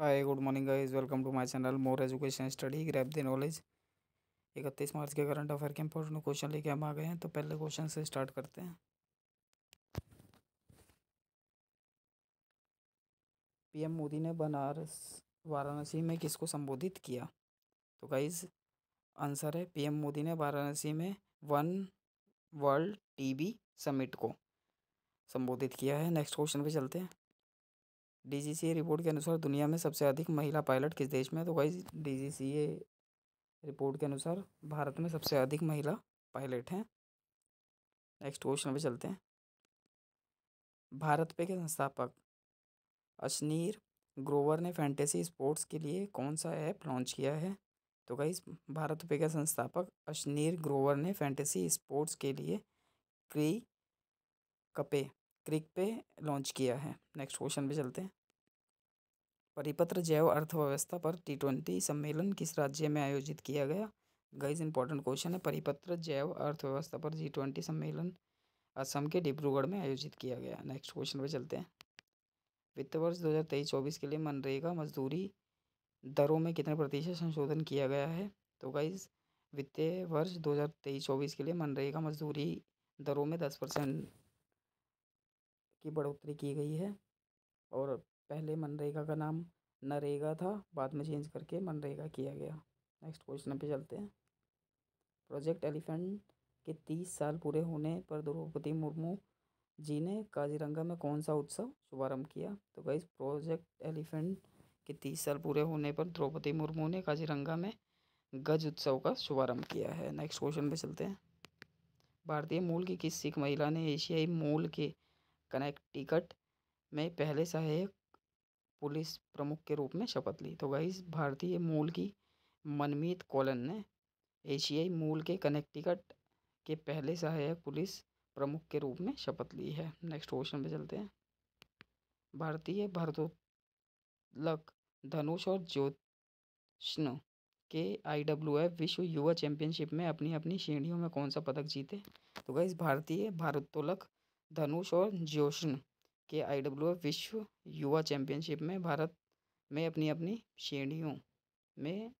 hi good morning guys welcome to my channel more education study grab the knowledge इकतीस March के current affair के important question लेके हम आ गए हैं तो पहले क्वेश्चन से स्टार्ट करते हैं पीएम मोदी ने बनारस वाराणसी में किसको संबोधित किया तो गाइज आंसर है पीएम मोदी ने वाराणसी में वन वर्ल्ड टी समिट को संबोधित किया है नेक्स्ट क्वेश्चन पे चलते हैं डी रिपोर्ट के अनुसार दुनिया में सबसे अधिक महिला पायलट किस देश में है तो वही डी रिपोर्ट के अनुसार भारत में सबसे अधिक महिला पायलट हैं नेक्स्ट क्वेश्चन पे चलते हैं भारत पे के संस्थापक अश्नीर ग्रोवर ने फैंटेसी स्पोर्ट्स के लिए कौन सा ऐप लॉन्च किया है तो गाइस भारत पे के संस्थापक अशनीर ग्रोवर ने फैंटेसी स्पोर्ट्स के लिए क्री कपे क्रिक पे लॉन्च किया है नेक्स्ट क्वेश्चन पे चलते हैं परिपत्र जैव अर्थव्यवस्था पर टी ट्वेंटी सम्मेलन किस राज्य में आयोजित किया गया गाइज इंपॉर्टेंट क्वेश्चन है परिपत्र जैव अर्थव्यवस्था पर जी ट्वेंटी सम्मेलन असम के डिब्रूगढ़ में आयोजित किया गया नेक्स्ट क्वेश्चन पर चलते हैं वित्त वर्ष दो हज़ार तेईस चौबीस के लिए मनरेगा मजदूरी दरों में कितने प्रतिशत संशोधन किया गया है तो गाइज वित्तीय वर्ष दो हज़ार तेईस चौबीस के लिए मनरेगा मजदूरी दरों में दस परसेंट की बढ़ोतरी की गई है और पहले मनरेगा का नाम नरेगा था बाद में चेंज करके मनरेगा किया गया नेक्स्ट क्वेश्चन पे चलते हैं प्रोजेक्ट एलिफेंट के तीस साल पूरे होने पर द्रौपदी मुर्मू जी ने काजीरंगा में कौन सा उत्सव शुभारंभ किया तो गई प्रोजेक्ट एलिफेंट के तीस साल पूरे होने पर द्रौपदी मुर्मू ने काजीरंगा में गज उत्सव का शुभारंभ किया है नेक्स्ट क्वेश्चन पे चलते हैं भारतीय मूल की किस सिख महिला ने एशियाई मूल के कनेक्टिकट में पहले सहायक पुलिस प्रमुख के रूप में शपथ ली तो वही भारतीय मूल की मनमीत कोलन ने एशियाई मूल के कनेक्टिकट के पहले सहायक पुलिस प्रमुख के रूप में शपथ ली है नेक्स्ट क्वेश्चन पे चलते हैं भारतीय भारतोत्लक धनुष और ज्योत्न के आई डब्ल्यू एफ विश्व युवा चैंपियनशिप में अपनी अपनी श्रेणियों में कौन सा पदक जीते तो गई भारतीय भारोत्तोलक धनुष और ज्योष्ण के आई डब्ल्यू एफ विश्व युवा चैम्पियनशिप में भारत में अपनी अपनी श्रेणियों में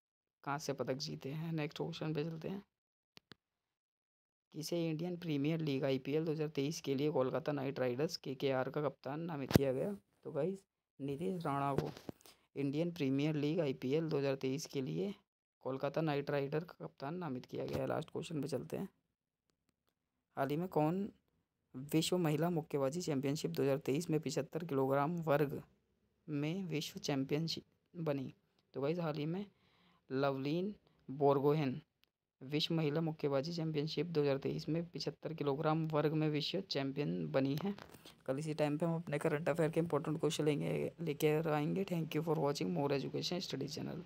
कांस्य पदक जीते हैं नेक्स्ट क्वेश्चन पे चलते हैं किसे इंडियन प्रीमियर लीग आईपीएल 2023 के लिए कोलकाता नाइट राइडर्स के के आर का कप्तान नामित किया गया तो भाई नीतीश राणा को इंडियन प्रीमियर लीग आईपीएल 2023 के लिए कोलकाता नाइट राइडर का कप्तान नामित किया गया लास्ट क्वेश्चन पे चलते हैं हाल ही में कौन विश्व महिला मुक्केबाजी चैंपियनशिप 2023 में पिछहत्तर किलोग्राम वर्ग में विश्व चैंपियनशिप बनी तो वही हाल ही में लवलीन बोरगोहेन विश्व महिला मुक्केबाजी चैंपियनशिप 2023 में पिछहत्तर किलोग्राम वर्ग में विश्व चैंपियन बनी है कल इसी टाइम पे हम अपने करंट अफेयर के इंपॉर्टेंट क्वेश्चन लेंगे लेकर आएंगे thank you for watching more education study channel